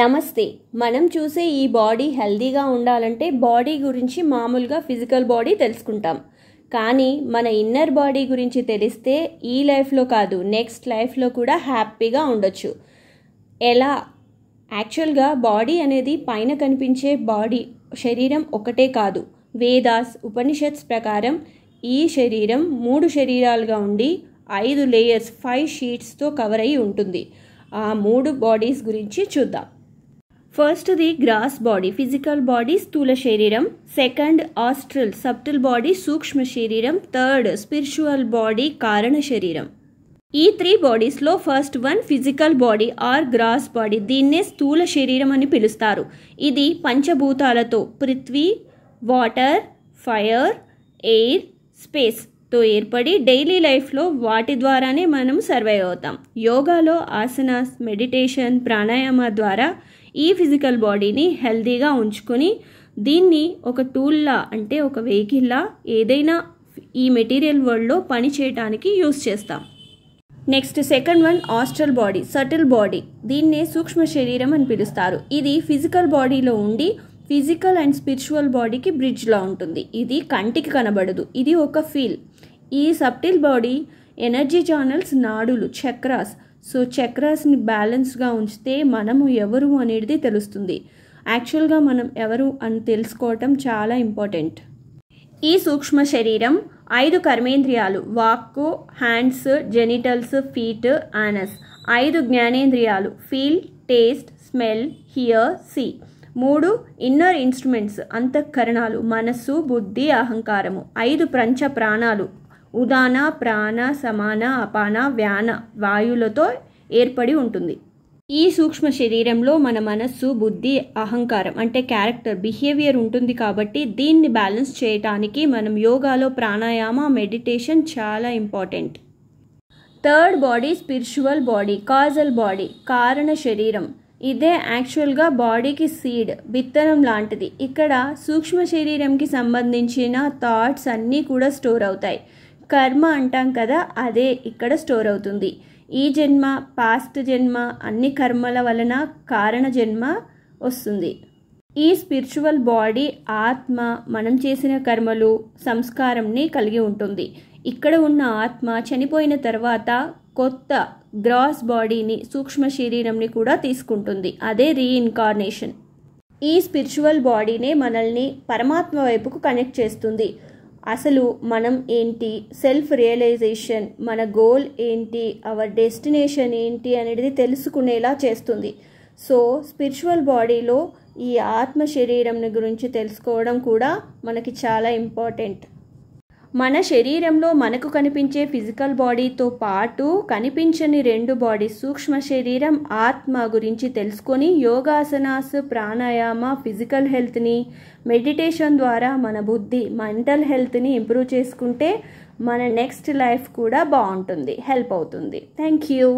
నమస్తే మనం చూసే ఈ బాడీ హెల్దీగా ఉండాలంటే బాడీ గురించి మామూలుగా ఫిజికల్ బాడీ తెలుసుకుంటాం కానీ మన ఇన్నర్ బాడీ గురించి తెలిస్తే ఈ లైఫ్లో కాదు నెక్స్ట్ లైఫ్లో కూడా హ్యాపీగా ఉండొచ్చు ఎలా యాక్చువల్గా బాడీ అనేది పైన కనిపించే బాడీ శరీరం ఒకటే కాదు వేదాస్ ఉపనిషత్స్ ప్రకారం ఈ శరీరం మూడు శరీరాలుగా ఉండి ఐదు లేయర్స్ ఫైవ్ షీట్స్తో కవర్ అయి ఉంటుంది ఆ మూడు బాడీస్ గురించి చూద్దాం ఫస్ట్ది గ్రాస్ బాడీ ఫిజికల్ బాడీ స్థూల శరీరం సెకండ్ ఆస్ట్రల్ సప్టిల్ బాడీ సూక్ష్మ శరీరం థర్డ్ స్పిరిచువల్ బాడీ కారణ శరీరం ఈ త్రీ బాడీస్లో first one physical body or gross body దీన్నే స్థూల శరీరం అని పిలుస్తారు ఇది పంచభూతాలతో పృథ్వీ వాటర్ ఫైర్ ఎయిర్ స్పేస్ తో ఏర్పడి డైలీ లైఫ్లో వాటి ద్వారానే మనం సర్వైవ్ అవుతాం యోగాలో ఆసనాస్ మెడిటేషన్ ప్రాణాయామ ద్వారా ఈ ఫిజికల్ బాడీని హెల్దీగా ఉంచుకొని దీన్ని ఒక టూల్లా అంటే ఒక వెహికల్లా ఏదైనా ఈ మెటీరియల్ వరల్డ్లో పని చేయడానికి యూస్ చేస్తాం next second one astral body subtle body దీన్నే సూక్ష్మ శరీరం అని పిలుస్తారు ఇది ఫిజికల్ బాడీలో ఉండి ఫిజికల్ అండ్ స్పిరిచువల్ బాడీకి బ్రిడ్జ్లా ఉంటుంది ఇది కంటికి కనబడదు ఇది ఒక ఫీల్ ఈ సబ్టిల్ బాడీ ఎనర్జీ ఛానల్స్ నాడులు చక్రాస్ సో చక్రాస్ని బ్యాలెన్స్గా ఉంచితే మనము ఎవరు అనేది తెలుస్తుంది యాక్చువల్గా మనం ఎవరు అని తెలుసుకోవటం చాలా ఇంపార్టెంట్ ఈ సూక్ష్మ శరీరం ఐదు కర్మేంద్రియాలు వాక్కు హ్యాండ్స్ జెనిటల్స్ ఫీట్ ఆనస్ ఐదు జ్ఞానేంద్రియాలు feel taste smell hear see మూడు ఇన్నర్ ఇన్స్ట్రుమెంట్స్ అంతఃకరణాలు మనస్సు బుద్ధి అహంకారము ఐదు ప్రంచ ప్రాణాలు ఉదాన ప్రాణ సమాన అపాన వ్యాన వాయులతో ఏర్పడి ఉంటుంది ఈ సూక్ష్మ శరీరంలో మన మనస్సు బుద్ధి అహంకారం అంటే క్యారెక్టర్ బిహేవియర్ ఉంటుంది కాబట్టి దీన్ని బ్యాలెన్స్ చేయటానికి మనం యోగాలో ప్రాణాయామ మెడిటేషన్ చాలా important third body spiritual body causal body కారణ శరీరం ఇదే యాక్చువల్గా బాడీకి సీడ్ విత్తనం లాంటిది ఇక్కడ సూక్ష్మ శరీరంకి సంబంధించిన థాట్స్ అన్నీ కూడా స్టోర్ అవుతాయి కర్మ అంటాం కదా అదే ఇక్కడ స్టోర్ అవుతుంది ఈ జన్మ పాస్ట్ జన్మ అన్ని కర్మల వలన కారణ జన్మ వస్తుంది ఈ స్పిరిచువల్ బాడీ ఆత్మ మనం చేసిన కర్మలు సంస్కారంని కలిగి ఉంటుంది ఇక్కడ ఉన్న ఆత్మ చనిపోయిన తర్వాత కొత్త గ్రాస్ బాడీని సూక్ష్మ శరీరంని కూడా తీసుకుంటుంది అదే రీఇన్కార్నేషన్ ఈ స్పిరిచువల్ బాడీనే మనల్ని పరమాత్మ వైపుకు కనెక్ట్ చేస్తుంది అసలు మనం ఏంటి సెల్ఫ్ రియలైజేషన్ మన గోల్ ఏంటి అవర్ డెస్టినేషన్ ఏంటి అనేది తెలుసుకునేలా చేస్తుంది సో స్పిరిచువల్ బాడీలో ఈ ఆత్మ శరీరం గురించి తెలుసుకోవడం కూడా మనకి చాలా ఇంపార్టెంట్ మన శరీరంలో మనకు కనిపించే ఫిజికల్ బాడీతో పాటు కనిపించని రెండు బాడీ సూక్ష్మ శరీరం ఆత్మ గురించి తెలుసుకొని యోగాసనాస్ ప్రాణాయామ ఫిజికల్ హెల్త్ని మెడిటేషన్ ద్వారా మన బుద్ధి మెంటల్ హెల్త్ని ఇంప్రూవ్ చేసుకుంటే మన నెక్స్ట్ లైఫ్ కూడా బాగుంటుంది హెల్ప్ అవుతుంది థ్యాంక్ యూ